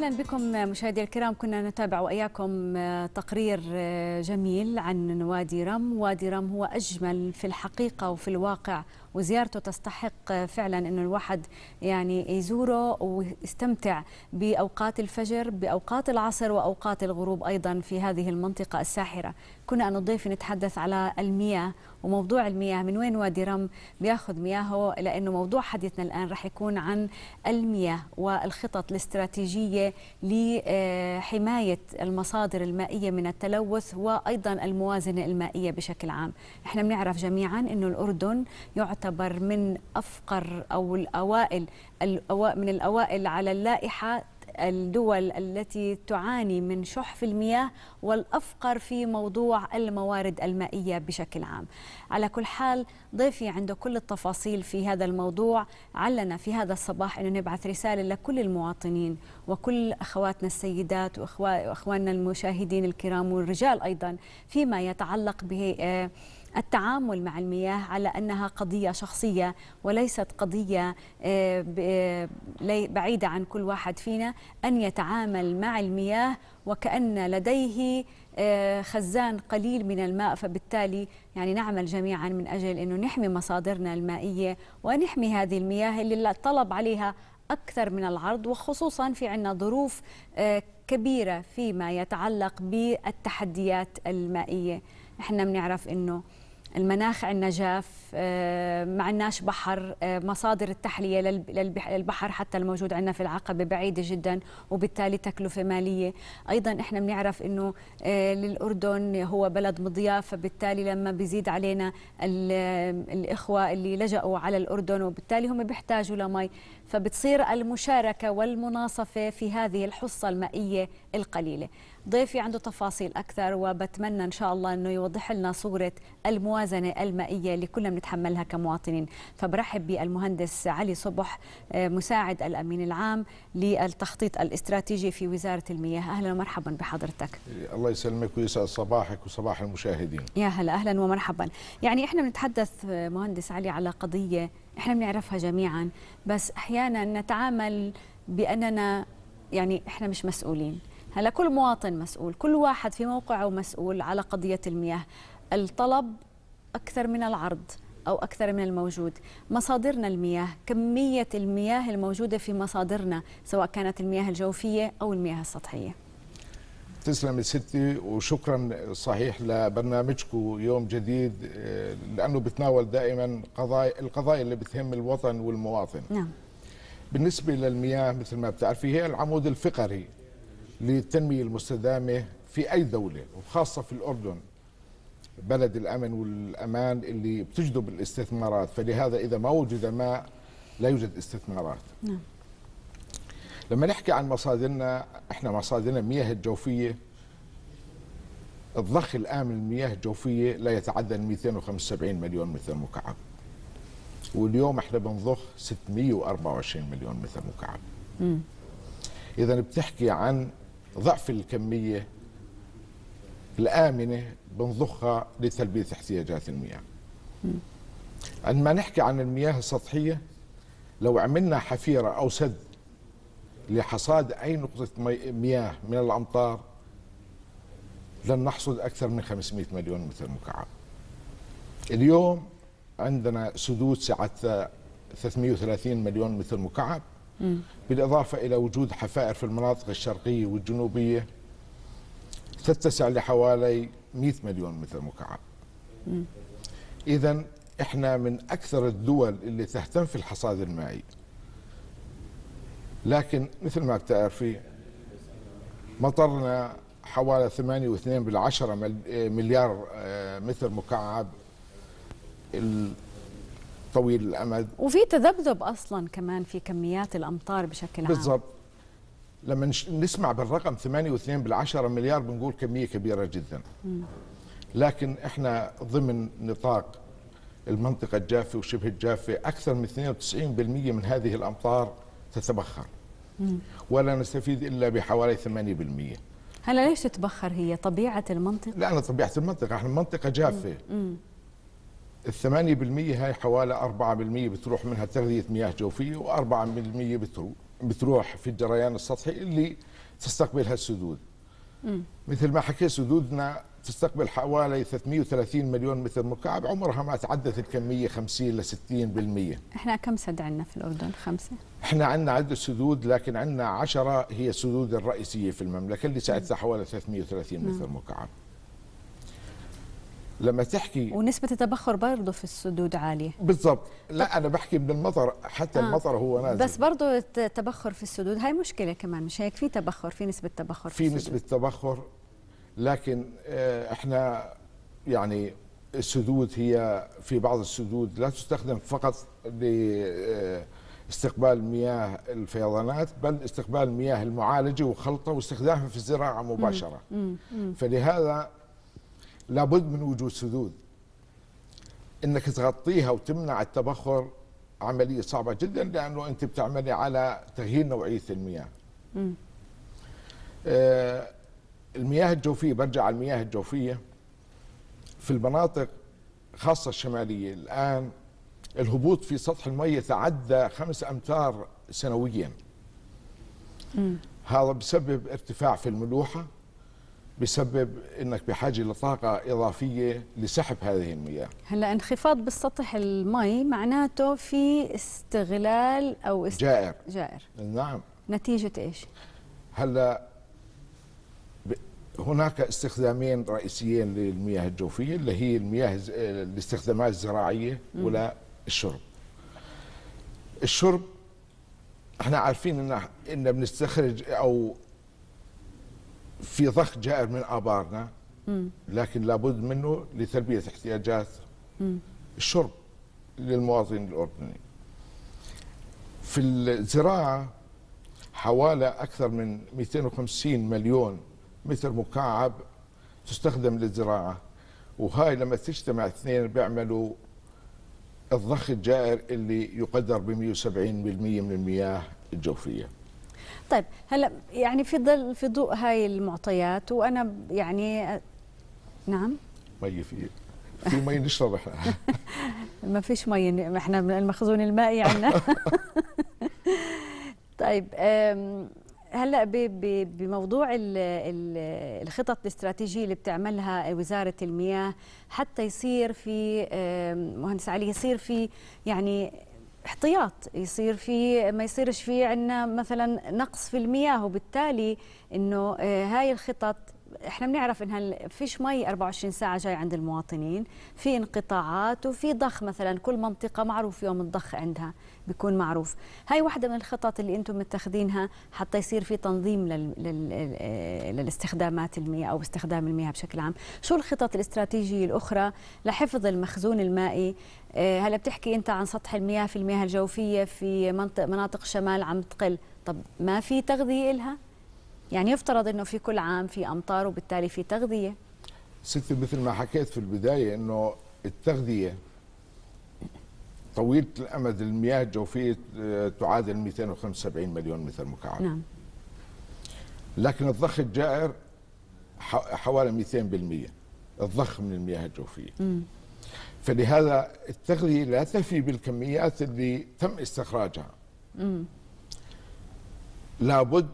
اهلا بكم مشاهدي الكرام كنا نتابع واياكم تقرير جميل عن وادي رم وادي رم هو اجمل في الحقيقه وفي الواقع وزيارته تستحق فعلا انه الواحد يعني يزوره ويستمتع باوقات الفجر باوقات العصر واوقات الغروب ايضا في هذه المنطقه الساحره كنا أنا ضيف نتحدث على المياه وموضوع المياه من وين وادي رم بياخذ مياهه لأنه موضوع حديثنا الآن رح يكون عن المياه والخطط الاستراتيجية لحماية المصادر المائية من التلوث وأيضا الموازنة المائية بشكل عام نحن بنعرف جميعا أنه الأردن يعتبر يعتبر من أفقر أو الأوائل من الأوائل على اللائحة الدول التي تعاني من شح في المياه والافقر في موضوع الموارد المائيه بشكل عام. على كل حال ضيفي عنده كل التفاصيل في هذا الموضوع، علنا في هذا الصباح انه نبعث رساله لكل المواطنين وكل اخواتنا السيدات واخواننا المشاهدين الكرام والرجال ايضا فيما يتعلق ب التعامل مع المياه على أنها قضية شخصية وليست قضية آه، بعيدة عن كل واحد فينا أن يتعامل مع المياه وكأن لديه آه، خزان قليل من الماء فبالتالي يعني نعمل جميعا من أجل أنه نحمي مصادرنا المائية ونحمي هذه المياه اللي طلب عليها أكثر من العرض وخصوصا في عنا ظروف آه، كبيرة فيما يتعلق بالتحديات المائية احنا بنعرف انه المناخ عندنا جاف آه، ما عندناش بحر آه، مصادر التحليه للبحر حتى الموجود عندنا في العقبه بعيده جدا وبالتالي تكلفه ماليه ايضا احنا بنعرف انه آه، للاردن هو بلد مضياف فبالتالي لما بيزيد علينا الاخوه اللي لجأوا على الاردن وبالتالي هم بيحتاجوا لمي فبتصير المشاركه والمناصفه في هذه الحصه المائيه القليله ضيفي عنده تفاصيل اكثر وبتمنى ان شاء الله انه يوضح لنا صوره الموازنه المائيه لكل من نتحملها كمواطنين فبرحب بالمهندس علي صبح آه، مساعد الأمين العام للتخطيط الاستراتيجي في وزارة المياه أهلا ومرحبا بحضرتك الله يسلمك ويسعد صباحك وصباح المشاهدين يا هلا أهلا ومرحبا يعني إحنا بنتحدث آه، مهندس علي على قضية إحنا بنعرفها جميعا بس أحيانا نتعامل بأننا يعني إحنا مش مسؤولين هلا كل مواطن مسؤول كل واحد في موقعه مسؤول على قضية المياه الطلب أكثر من العرض أو أكثر من الموجود مصادرنا المياه كمية المياه الموجودة في مصادرنا سواء كانت المياه الجوفية أو المياه السطحية تسلم ستي وشكرا صحيح لبرنامجكم يوم جديد آه، لانه بتناول دائما قضايا القضايا اللي بتهم الوطن والمواطن نعم بالنسبه للمياه مثل ما بتعرفي هي العمود الفقري للتنميه المستدامه في اي دوله وخاصه في الاردن بلد الامن والامان اللي بتجذب الاستثمارات فلهذا اذا ما وجد ماء لا يوجد استثمارات نعم. لما نحكي عن مصادرنا احنا مصادرنا مياه الجوفيه الضخ الامن المياه الجوفيه لا يتعدى 275 مليون متر مكعب واليوم احنا بنضخ 624 مليون متر مكعب اذا بتحكي عن ضعف الكميه الآمنة بنضخها لتلبية احتياجات المياه عندما نحكي عن المياه السطحية لو عملنا حفيرة أو سد لحصاد أي نقطة مياه من الأمطار لن نحصد أكثر من 500 مليون متر مكعب اليوم عندنا سدود سعة 330 مليون متر مكعب بالإضافة إلى وجود حفائر في المناطق الشرقية والجنوبية تتسع لحوالي 100 مليون متر مكعب اذا احنا من اكثر الدول اللي تهتم في الحصاد المائي لكن مثل ما بتعرفي مطرنا حوالي 8.2 بالعشرة مليار آه، متر مكعب طويل الامد وفي تذبذب اصلا كمان في كميات الامطار بشكل عام بالضبط لما نسمع بالرقم 8.2 بالعشرة مليار بنقول كمية كبيرة جدا لكن احنا ضمن نطاق المنطقة الجافة وشبه الجافة أكثر من 92% من هذه الأمطار تتبخر ولا نستفيد إلا بحوالي 8% هلا ليش تتبخر هي طبيعة المنطقة؟ لا أنا طبيعة المنطقة احنا منطقة جافة الثمانية بالمية هاي حوالي أربعة بالمية بتروح منها تغذية مياه جوفية وأربعة بالمية بتروح بتروح في الجريان السطحي اللي تستقبلها السدود مم. مثل ما حكيت سدودنا تستقبل حوالي 330 مليون متر مكعب عمرها ما تعدت الكميه 50 ل 60% احنا كم سد عندنا في الاردن خمسه احنا عندنا عدة سدود لكن عندنا 10 هي السدود الرئيسيه في المملكه اللي سعتها حوالي 330 متر نعم. مكعب لما تحكي ونسبة التبخر برضه في السدود عالية بالضبط لا أنا بحكي من المطر حتى آه. المطر هو نازل بس برضه التبخر في السدود هاي مشكلة كمان مش هيك في تبخر في نسبة تبخر في, في نسبة تبخر لكن آه، احنا يعني السدود هي في بعض السدود لا تستخدم فقط لاستقبال آه، مياه الفيضانات بل استقبال مياه المعالجة وخلطة واستخدامها في الزراعة مباشرة مم. مم. فلهذا لابد من وجود سدود انك تغطيها وتمنع التبخر عمليه صعبه جدا لانه انت بتعملي على تغيير نوعيه المياه. آه المياه الجوفيه برجع على المياه الجوفيه في المناطق خاصه الشماليه الان الهبوط في سطح المية يتعدى خمس أمتار سنويا مم. هذا بسبب ارتفاع في الملوحة بسبب انك بحاجه لطاقه اضافيه لسحب هذه المياه هلا انخفاض بالسطح المي معناته في استغلال او است... جائر جائر نعم نتيجه ايش هلا ب... هناك استخدامين رئيسيين للمياه الجوفيه اللي هي المياه الاستخدامات الزراعيه ولا الشرب الشرب احنا عارفين ان ان بنستخرج او في ضخ جائر من آبارنا لكن لابد منه لتلبية احتياجات الشرب للمواطن الأردني في الزراعة حوالي أكثر من 250 مليون متر مكعب تستخدم للزراعة وهاي لما تجتمع اثنين بيعملوا الضخ الجائر اللي يقدر ب 170% من المياه الجوفيه. طيب هلا يعني في ظل في ضوء هاي المعطيات وانا يعني نعم مي في في مي نشرب احنا ما فيش مي احنا المخزون المائي عندنا طيب هلا بموضوع الخطط الاستراتيجيه اللي بتعملها وزاره المياه حتى يصير في مهندس علي يصير في يعني احتياط يصير في ما يصيرش في عندنا مثلا نقص في المياه وبالتالي انه آه، هاي الخطط احنا بنعرف انها فيش مي 24 ساعه جاي عند المواطنين في انقطاعات وفي ضخ مثلا كل منطقه معروف يوم الضخ عندها بيكون معروف هاي واحده من الخطط اللي انتم متخذينها حتى يصير في تنظيم لل... لل... للاستخدامات المياه او استخدام المياه بشكل عام شو الخطط الاستراتيجيه الاخرى لحفظ المخزون المائي آه، هلا بتحكي انت عن سطح المياه في المياه الجوفيه في منطق مناطق شمال عم تقل طب ما في تغذيه لها يعني يفترض أنه في كل عام في أمطار وبالتالي في تغذية ستي مثل ما حكيت في البداية أنه التغذية طويلة الأمد المياه الجوفية آه، تعادل 275 مليون متر مكعب نعم لكن الضخ الجائر حوالي 200% الضخ من المياه الجوفية امم فلهذا التغذية لا تفي بالكميات اللي تم استخراجها امم لابد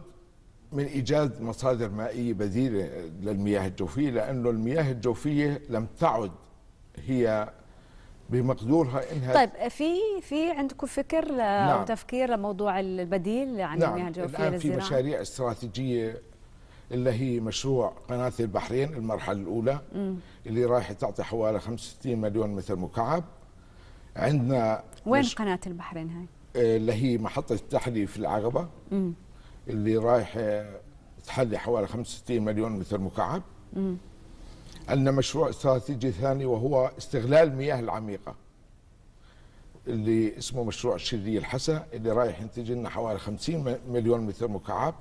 من ايجاد مصادر مائيه بديله للمياه الجوفيه لانه المياه الجوفيه لم تعد هي بمقدورها انها طيب في في عندكم فكر نعم. او تفكير لموضوع البديل عن نعم. المياه الجوفيه الان في مشاريع استراتيجيه اللي هي مشروع قناه البحرين المرحله الاولى م. اللي رايحه تعطي حوالي 65 مليون متر مكعب عندنا وين مش... قناه البحرين هاي؟ آه، اللي هي محطه التحليه في العقبه اللي رايح آه، تحلي حوالي 65 مليون متر مكعب عندنا مشروع استراتيجي ثاني وهو استغلال المياه العميقه اللي اسمه مشروع شري الحسا اللي رايح ينتج لنا حوالي 50 مليون متر مكعب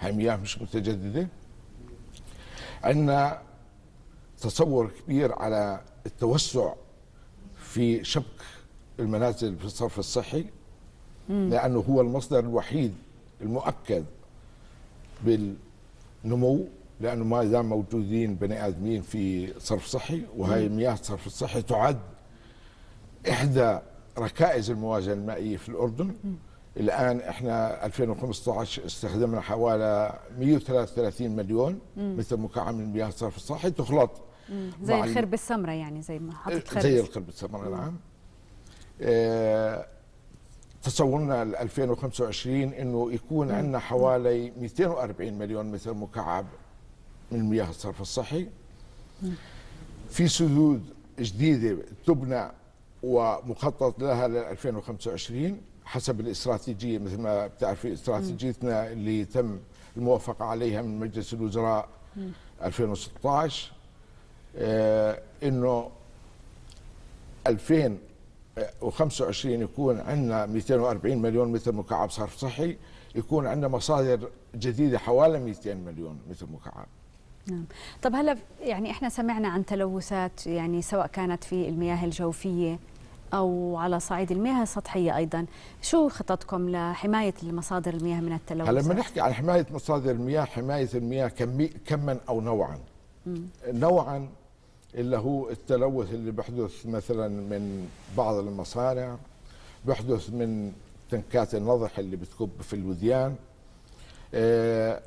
هاي مياه مش متجدده عندنا تصور كبير على التوسع في شبك المنازل في الصرف الصحي لانه هو المصدر الوحيد المؤكد بالنمو لانه ما زال موجودين بني ادمين في صرف صحي وهي مياه الصرف الصحي تعد احدى ركائز الموازنه المائيه في الاردن الان احنا 2015 استخدمنا حوالي 133 مليون متر مكعب من مياه الصرف الصحي تخلط زي الخرب السمراء يعني زي ما حطت خرب زي الخرب السمراء نعم آه، تصورنا 2025 انه يكون عندنا حوالي 240 مليون متر مكعب من مياه الصرف الصحي في سدود جديده تبنى ومخطط لها لل 2025 حسب الاستراتيجيه مثل ما بتعرفي استراتيجيتنا اللي تم الموافقه عليها من مجلس الوزراء 2016 آه، انه 2000 و25 يكون عندنا 240 مليون متر مكعب صرف صحي يكون عندنا مصادر جديده حوالي 200 مليون متر مكعب نعم طب هلا يعني احنا سمعنا عن تلوثات يعني سواء كانت في المياه الجوفيه او على صعيد المياه السطحيه ايضا شو خططكم لحمايه مصادر المياه من التلوث هلا بنحكي عن حمايه مصادر المياه حمايه المياه كم كما او نوعا مم. نوعا اللي هو التلوث اللي بيحدث مثلا من بعض المصانع بيحدث من تنكات النضح اللي بتكب في الوديان آه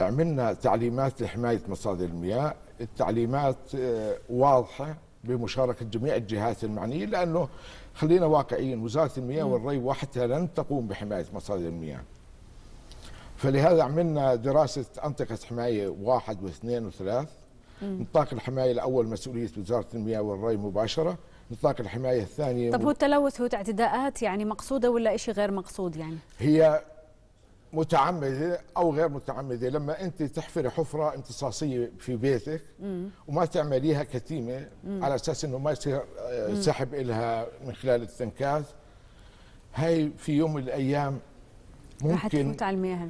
عملنا تعليمات لحماية مصادر المياه التعليمات آه واضحة بمشاركة جميع الجهات المعنية لأنه خلينا واقعيين وزارة المياه والري وحدها لن تقوم بحماية مصادر المياه فلهذا عملنا دراسة أنطقة حماية واحد واثنين وثلاث نطاق الحمايه الاول مسؤوليه وزاره المياه والري مباشره نطاق الحمايه الثانيه طب هو التلوث هو اعتداءات يعني مقصوده ولا شيء غير مقصود يعني هي متعمده او غير متعمده لما انت تحفري حفره امتصاصيه في بيتك وما تعمليها كتيمه على اساس انه ما يصير آه، سحب لها من خلال التنكات هاي في يوم من الايام ممكن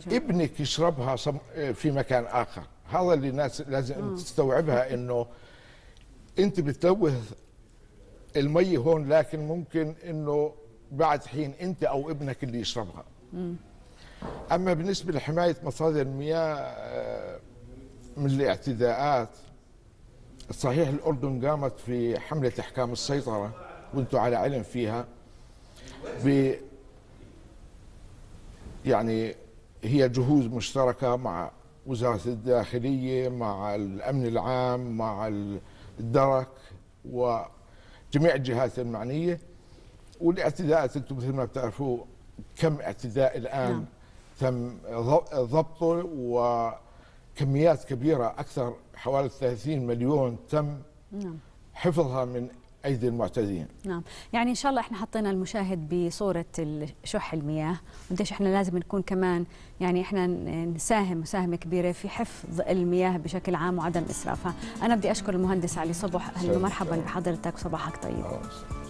ابنك يشربها آه، في مكان اخر هذا اللي الناس لازم تستوعبها انه انت بتلوث المي هون لكن ممكن انه بعد حين انت او ابنك اللي يشربها مم. اما بالنسبه لحمايه مصادر المياه آه، من الاعتداءات صحيح الاردن قامت في حمله احكام السيطره وانتم على علم فيها ب يعني هي جهود مشتركه مع وزاره الداخليه مع الامن العام مع الدرك وجميع الجهات المعنيه والاعتداءات انتم مثل ما بتعرفوا كم اعتداء الان نعم. تم ضبطه وكميات كبيره اكثر حوالي 30 مليون تم نعم. حفظها من أيدي المعتدين نعم يعني إن شاء الله إحنا حطينا المشاهد بصورة شح المياه قديش إحنا لازم نكون كمان يعني إحنا نساهم مساهمة كبيرة في حفظ المياه بشكل عام وعدم إسرافها أنا بدي أشكر المهندس علي صبح أهلا ومرحبا بحضرتك وصباحك طيب أوه.